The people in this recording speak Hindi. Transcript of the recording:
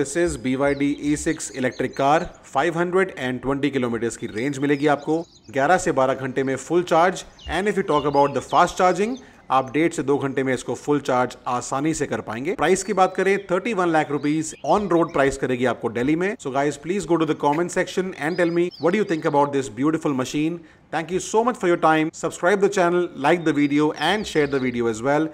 this is B Y D E six electric car 520 kilometres की रेंज मिलेगी आपको 11 से 12 घंटे में full charge and if you talk about the fast charging आप डेढ़ से दो घंटे में इसको फुल चार्ज आसानी से कर पाएंगे प्राइस की बात करें 31 lakh rupees on road price करेगी आपको दिल्ली में so guys please go to the comment section and tell me what you think about this beautiful machine thank you so much for your time subscribe the channel like the video and share the video as well